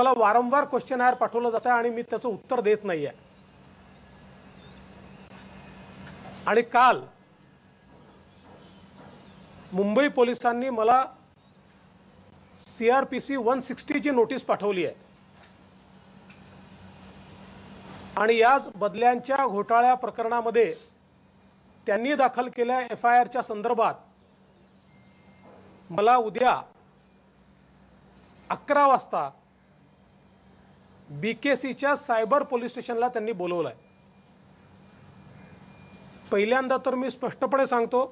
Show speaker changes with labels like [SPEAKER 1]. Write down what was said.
[SPEAKER 1] मला वारंवार क्वेश्चन आयर पाठवलं जातं आणि मी त्याचं उत्तर देत नाही आहे आणि काल मुंबई पोलिसांनी मला C R P C one सिक्स्टीची नोटीस पाठवली आहे आणि याच बदल्यांच्या घोटाळ्या प्रकरणामध्ये त्यांनी दाखल केल्या एफ आय आरच्या संदर्भात मला उद्या अकरा वाजता बी के सीच्या सायबर पोलीस स्टेशनला त्यांनी बोलवलं आहे पहिल्यांदा तर मी स्पष्टपणे सांगतो